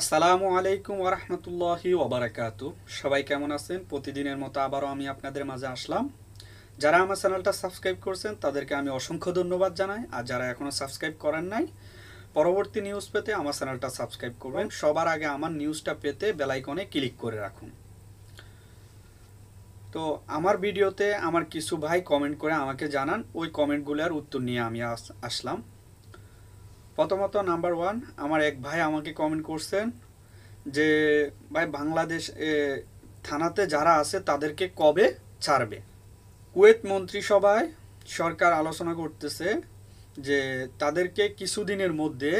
আসসালামু আলাইকুম ওরহমতুল্লাহি ওবরাকাতু সবাই কেমন আছেন প্রতিদিনের মতো আবারও আমি আপনাদের মাঝে আসলাম যারা আমার চ্যানেলটা সাবস্ক্রাইব করছেন তাদেরকে আমি অসংখ্য ধন্যবাদ জানাই আর যারা এখনও সাবস্ক্রাইব করেন নাই পরবর্তী নিউজ পেতে আমার চ্যানেলটা সাবস্ক্রাইব করবেন সবার আগে আমার নিউজটা পেতে বেলাইকনে ক্লিক করে রাখুন তো আমার ভিডিওতে আমার কিছু ভাই কমেন্ট করে আমাকে জানান ওই কমেন্টগুলোর উত্তর নিয়ে আমি আসলাম প্রথমত নাম্বার ওয়ান আমার এক ভাই আমাকে কমেন্ট করছেন যে ভাই বাংলাদেশ থানাতে যারা আছে তাদেরকে কবে ছাড়বে কুয়েত মন্ত্রিসভায় সরকার আলোচনা করতেছে যে তাদেরকে কিছুদিনের মধ্যে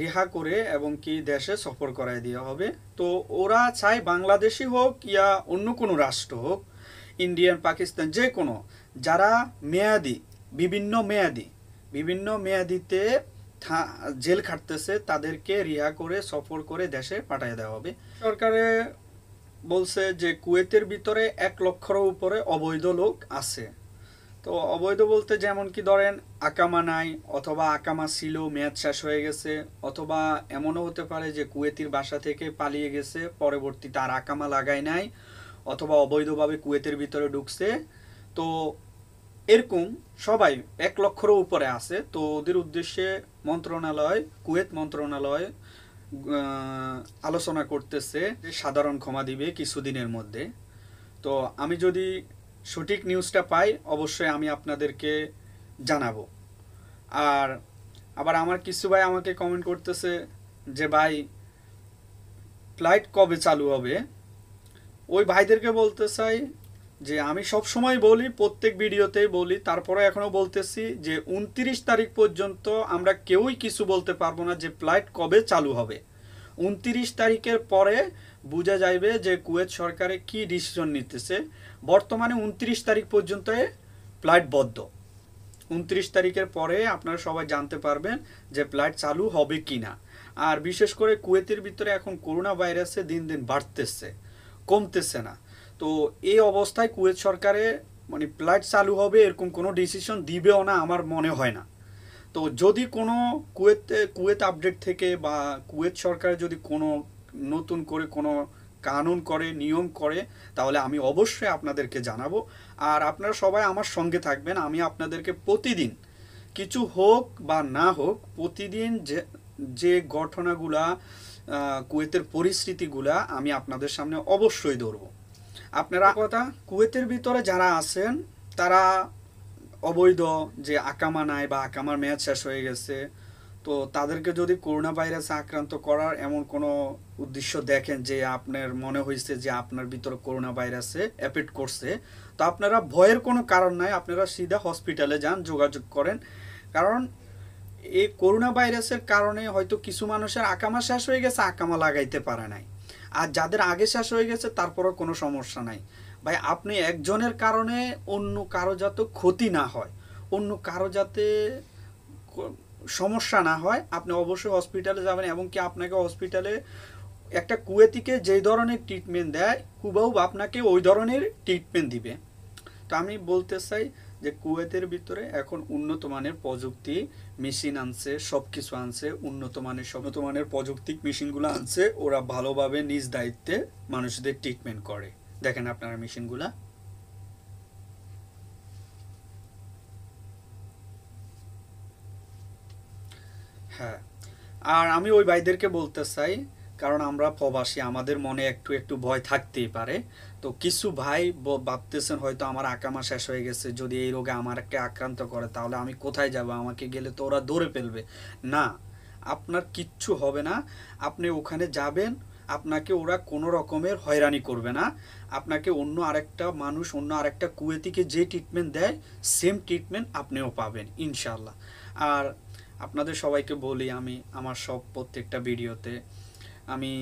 রিহা করে এবং কি দেশে সফর করায় দেওয়া হবে তো ওরা চায় বাংলাদেশি হোক ইয়া অন্য কোনো রাষ্ট্র হোক ইন্ডিয়ান পাকিস্তান যে কোনো যারা মেয়াদি বিভিন্ন মেয়াদি বিভিন্ন মেয়াদিতে জেল খাটতেছে তাদেরকে রিহা করে সফর করে দেশে পাঠিয়ে দেওয়া হবে সরকারে বলছে যে কুয়েতের ভিতরে এক লক্ষর উপরে অবৈধ লোক আছে তো অবৈধ বলতে যেমন কি ধরেন আকামা নাই অথবা আকামা ছিল মেয়াদ শেষ হয়ে গেছে অথবা এমনও হতে পারে যে কুয়েতির বাসা থেকে পালিয়ে গেছে পরবর্তী তার আকামা লাগায় নাই অথবা অবৈধভাবে কুয়েতের ভিতরে ঢুকছে তো এরকম সবাই এক লক্ষরও উপরে আছে তো ওদের উদ্দেশ্যে মন্ত্রণালয় কুয়েত মন্ত্রণালয় আলোচনা করতেছে সাধারণ ক্ষমা দিবে কিছুদিনের মধ্যে তো আমি যদি সঠিক নিউজটা পাই অবশ্যই আমি আপনাদেরকে জানাবো আর আবার আমার কিছু ভাই আমাকে কমেন্ট করতেছে যে ভাই ফ্লাইট কবে চালু হবে ওই ভাইদেরকে বলতে চাই যে আমি সব সময় বলি প্রত্যেক ভিডিওতেই বলি তারপরে এখনও বলতেছি যে উনত্রিশ তারিখ পর্যন্ত আমরা কেউই কিছু বলতে পারবো না যে ফ্লাইট কবে চালু হবে উনত্রিশ তারিখের পরে বোঝা যাইবে যে কুয়েত সরকারে কি ডিসিশন নিতেছে বর্তমানে উনত্রিশ তারিখ পর্যন্ত ফ্লাইট বদ্ধ উনত্রিশ তারিখের পরে আপনারা সবাই জানতে পারবেন যে ফ্লাইট চালু হবে কি না আর বিশেষ করে কুয়েতের ভিতরে এখন করোনা ভাইরাসে দিন দিন বাড়তেছে কমতেছে না তো এই অবস্থায় কুয়েত সরকারে মানে ফ্লাইট চালু হবে এরকম কোনো ডিসিশন দিবেও না আমার মনে হয় না তো যদি কোনো কুয়েত কুয়েত আপডেট থেকে বা কুয়েত সরকারে যদি কোনো নতুন করে কোনো কানুন করে নিয়ম করে তাহলে আমি অবশ্যই আপনাদেরকে জানাবো আর আপনারা সবাই আমার সঙ্গে থাকবেন আমি আপনাদেরকে প্রতিদিন কিছু হোক বা না হোক প্রতিদিন যে যে ঘটনাগুলা কুয়েতের পরিস্থিতিগুলা আমি আপনাদের সামনে অবশ্যই ধরবো আপনারা কথা কুয়েতের ভিতরে যারা আছেন তারা অবৈধ যে আকামা নাই বা আকামার মেয়াদ শেষ হয়ে গেছে তো তাদেরকে যদি করোনা ভাইরাস আক্রান্ত করার এমন কোনো উদ্দেশ্য দেখেন যে আপনার মনে হয়েছে যে আপনার ভিতরে করোনা ভাইরাসে অ্যাফেক্ট করছে তো আপনারা ভয়ের কোনো কারণ নাই আপনারা সিধা হসপিটালে যান যোগাযোগ করেন কারণ এই করোনা ভাইরাসের কারণে হয়তো কিছু মানুষের আকামা শেষ হয়ে গেছে আকামা লাগাইতে পারে নাই আর যাদের আগে শেষ হয়ে গেছে তারপরও কোনো সমস্যা নাই ভাই আপনি একজনের কারণে অন্য কারো যাতে ক্ষতি না হয় অন্য কারো যাতে সমস্যা না হয় আপনি অবশ্যই হসপিটালে যাবেন এবং কি আপনাকে হসপিটালে একটা কুয়েতিকে যেই ধরনের ট্রিটমেন্ট দেয় কুবাউ আপনাকে ওই ধরনের ট্রিটমেন্ট দিবে তো আমি বলতে চাই যে কুয়েতের ভিতরে এখন উন্নত মানের প্রযুক্তি মেশিন আনছে সব কিছু আনছে উন্নত মানের উন্নত মানের প্রযুক্তি মেশিনগুলো আনছে ওরা ভালোভাবে নিজ দায়িত্বে মানুষদের ট্রিটমেন্ট করে দেখেন আপনারা মেশিনগুলা হ্যাঁ আর আমি ওই ভাইদেরকে বলতে চাই কারণ আমরা প্রবাসী আমাদের মনে একটু একটু ভয় থাকতেই পারে তো কিছু ভাই ভাবতেছেন হয়তো আমার আকামা শেষ হয়ে গেছে যদি এই রোগে আমার একটা আক্রান্ত করে তাহলে আমি কোথায় যাব আমাকে গেলে তো ওরা ধরে ফেলবে না আপনার কিচ্ছু হবে না আপনি ওখানে যাবেন আপনাকে ওরা কোনো রকমের হয়রানি করবে না আপনাকে অন্য আরেকটা মানুষ অন্য আরেকটা কুয়েতিকে যে ট্রিটমেন্ট দেয় সেম ট্রিটমেন্ট আপনিও পাবেন ইনশাল্লাহ আর আপনাদের সবাইকে বলি আমি আমার সব প্রত্যেকটা ভিডিওতে আমি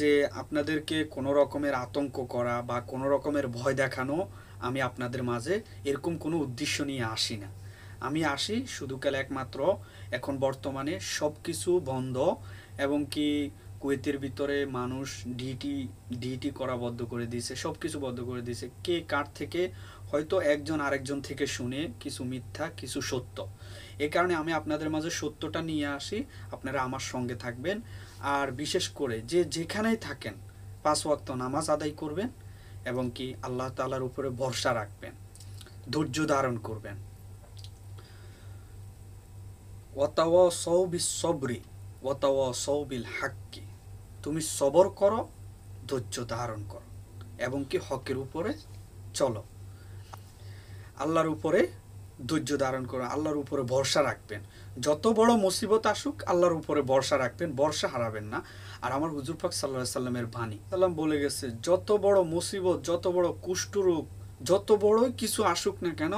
যে আপনাদেরকে কোনো রকমের আতঙ্ক করা বা কোনো রকমের ভয় দেখানো আমি আপনাদের মাঝে এরকম কোনো উদ্দেশ্য নিয়ে আসি না আমি আসি শুধু কেল একমাত্র এখন বর্তমানে সব কিছু বন্ধ এবং কি কুয়েতের ভিতরে মানুষ ডিটি ডিটি করা বদ্ধ করে দিয়েছে সব কিছু বদ্ধ করে দিয়েছে কে কার থেকে হয়তো একজন আরেকজন থেকে শুনে কিছু মিথ্যা কিছু সত্য এ কারণে আমি আপনাদের মাঝে সত্যটা নিয়ে আসি আপনারা আমার সঙ্গে থাকবেন আর বিশেষ করে যে যেখানেই থাকেন পাঁচ ওয়াক্ত নামাজ আদায় করবেন এবং কি আল্লাহ তালার উপরে ভরসা রাখবেন ধৈর্য ধারণ করবেন ওয়াতাওয়া সৌবি সবরি ওয়াতাওয়া হাক্কি তুমি সবর করো ধৈর্য ধারণ করো এবং কি হকের উপরে চলো আল্লাহর উপরে ধৈর্য ধারণ করুন আল্লাহর উপরে ভরসা রাখবেন যত বড় মুসিবত আসুক আল্লাহর উপরে ভরসা রাখবেন ভরসা হারাবেন না আর আমার হুজুর পাক সাল্লা সাল্লামের বাণী সাল্লাম বলে গেছে যত বড় মুসিবত যত বড় কুষ্ঠরোগ যত বড়ই কিছু আসুক না কেন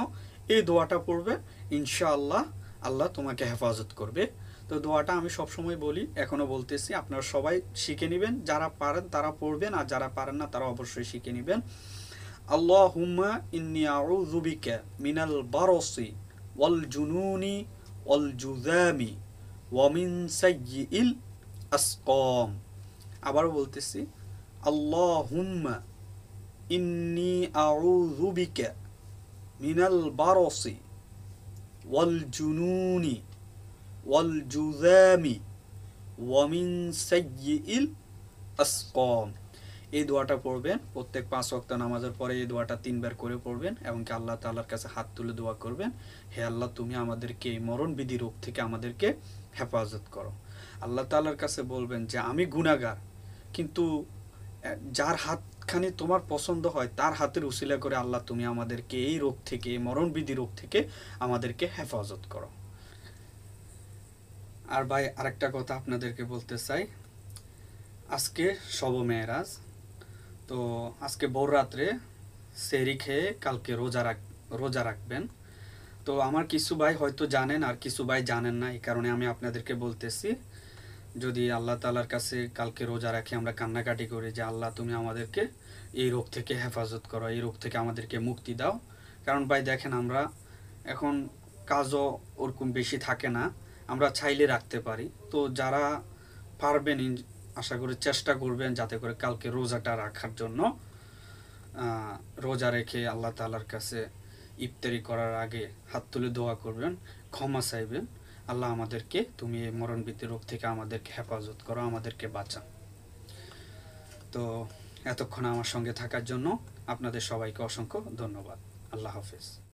এই দোয়াটা পড়বে ইনশাআল্লাহ আল্লাহ তোমাকে হেফাজত করবে তো দোয়াটা আমি সবসময় বলি এখনও বলতেছি আপনারা সবাই শিখে নেবেন যারা পারেন তারা পড়বেন আর যারা পারেন না তারা অবশ্যই শিখে নেবেন اللهم إني أعوذ بك من البرص والجنون والجذام ومن سيء الأسقام আবার বলতেছি اللهم إني أعوذ بك من البرص والجنون والجذام ومن سيء الأسقام এই দোয়াটা পড়বেন প্রত্যেক পাঁচ অক্ত নামাজের পরে এই দোয়াটা তিনবার করে পড়বেন এবং কি আল্লাহ তাল্লার কাছে হাত তুলে দোয়া করবেন হে আল্লাহ তুমি আমাদেরকে এই মরণবিধি রোগ থেকে আমাদেরকে হেফাজত করো আল্লাহ তাল্লার কাছে বলবেন যে আমি গুণাগার কিন্তু যার হাতখানি তোমার পছন্দ হয় তার হাতের উশিলা করে আল্লাহ তুমি আমাদেরকে এই রোগ থেকে এই মরণবিধি রোগ থেকে আমাদেরকে হেফাজত করো আর ভাই আরেকটা কথা আপনাদেরকে বলতে চাই আজকে শব মেয়েরাজ তো আজকে ভোর রাত্রে সেরি খেয়ে কালকে রোজা রাখ রোজা রাখবেন তো আমার কিছু ভাই হয়তো জানেন আর কিছু ভাই জানেন না এই কারণে আমি আপনাদেরকে বলতেছি যদি আল্লাহ তালার কাছে কালকে রোজা রাখি আমরা কান্নাকাটি করি যে আল্লাহ তুমি আমাদেরকে এই রোগ থেকে হেফাজত করো এই রোগ থেকে আমাদেরকে মুক্তি দাও কারণ ভাই দেখেন আমরা এখন কাজও ওরকম বেশি থাকে না আমরা চাইলে রাখতে পারি তো যারা পারবেন আশা করি চেষ্টা করবেন যাতে করে কালকে রোজাটা রাখার জন্য রোজা রেখে আল্লাহ তালার কাছে ইফতারি করার আগে হাত তুলে দোয়া করবেন ক্ষমা চাইবেন আল্লাহ আমাদেরকে তুমি এই মরণবৃত্তি রোগ থেকে আমাদেরকে হেফাজত করো আমাদেরকে বাঁচা তো এতক্ষণ আমার সঙ্গে থাকার জন্য আপনাদের সবাইকে অসংখ্য ধন্যবাদ আল্লাহ হাফেজ